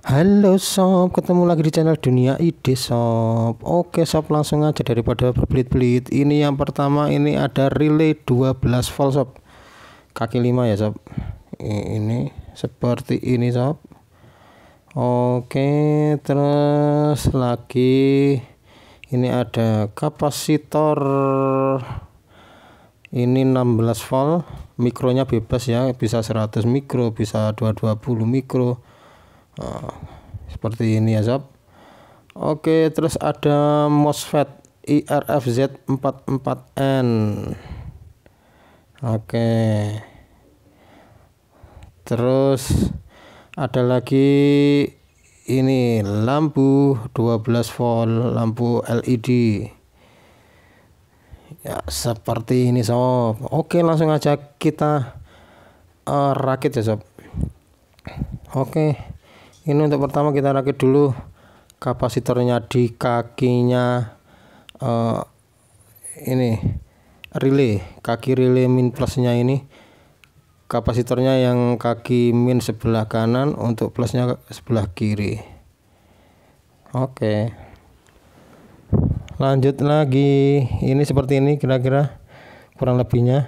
Halo sob, ketemu lagi di channel Dunia Ide sob. Oke sob, langsung aja daripada berbelit-belit. Ini yang pertama ini ada relay 12 volt sob. Kaki 5 ya sob. Ini seperti ini sob. Oke, terus lagi ini ada kapasitor ini 16 volt mikronya bebas ya bisa 100 mikro bisa 220 mikro nah, seperti ini ya sob oke terus ada MOSFET IRFZ44N oke terus ada lagi ini lampu 12 volt lampu LED ya seperti ini sob oke langsung aja kita uh, rakit ya sob oke ini untuk pertama kita rakit dulu kapasitornya di kakinya uh, ini relay kaki relay min plusnya ini kapasitornya yang kaki min sebelah kanan untuk plusnya sebelah kiri oke okay. lanjut lagi ini seperti ini kira-kira kurang lebihnya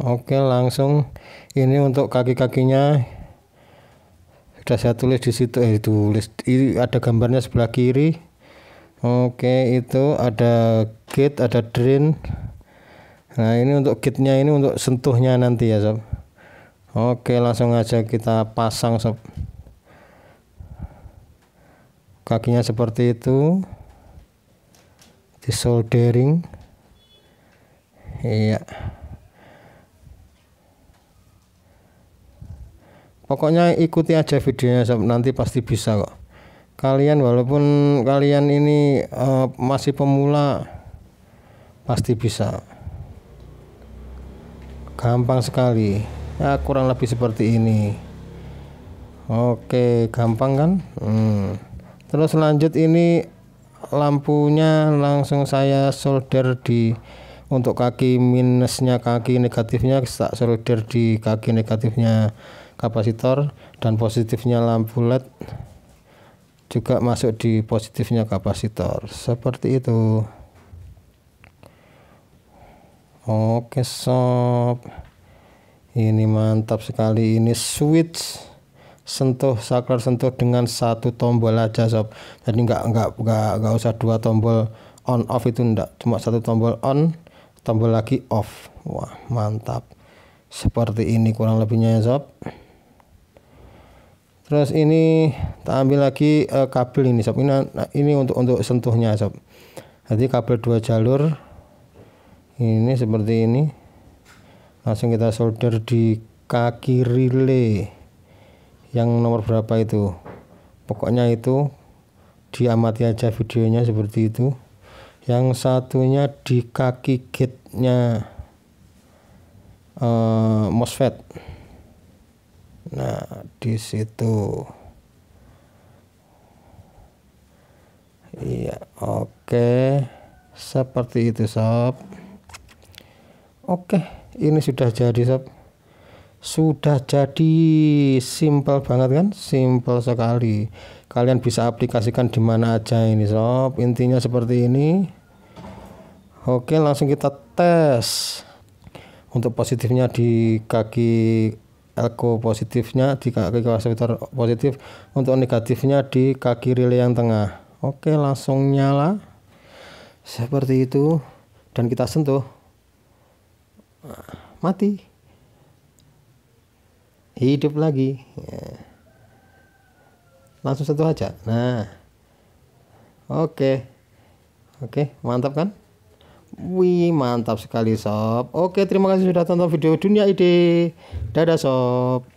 oke okay, langsung ini untuk kaki-kakinya sudah saya tulis di situ eh tulis ini ada gambarnya sebelah kiri. Oke, itu ada gate, ada drain. Nah, ini untuk gate-nya ini untuk sentuhnya nanti ya, sob. Oke, langsung aja kita pasang sob. Kakinya seperti itu. Disoldering. Iya. Pokoknya ikuti aja videonya nanti pasti bisa kok. Kalian walaupun kalian ini uh, masih pemula pasti bisa. Gampang sekali. Ya kurang lebih seperti ini. Oke, gampang kan? Hmm. Terus lanjut ini lampunya langsung saya solder di untuk kaki minusnya kaki negatifnya tak solder di kaki negatifnya kapasitor dan positifnya lampu LED juga masuk di positifnya kapasitor seperti itu oke sob ini mantap sekali ini switch sentuh saklar sentuh dengan satu tombol aja sob jadi nggak nggak nggak nggak usah dua tombol on off itu ndak cuma satu tombol on tombol lagi off wah mantap seperti ini kurang lebihnya ya sob Terus ini kita ambil lagi uh, kabel ini sob. Ini nah, ini untuk untuk sentuhnya sob. Jadi kabel dua jalur ini seperti ini. Langsung kita solder di kaki relay yang nomor berapa itu. Pokoknya itu diamati aja videonya seperti itu. Yang satunya di kaki gate-nya uh, MOSFET nah di situ iya oke seperti itu sob oke ini sudah jadi sob sudah jadi simple banget kan simple sekali kalian bisa aplikasikan di mana aja ini sob intinya seperti ini oke langsung kita tes untuk positifnya di kaki elko positifnya di kaki kapasitor positif untuk negatifnya di kaki relay yang tengah oke langsung nyala seperti itu dan kita sentuh mati hidup lagi ya. langsung sentuh aja nah oke oke mantap kan Wih, mantap sekali sob. Oke, terima kasih sudah tonton video Dunia Ide. Dadah sob.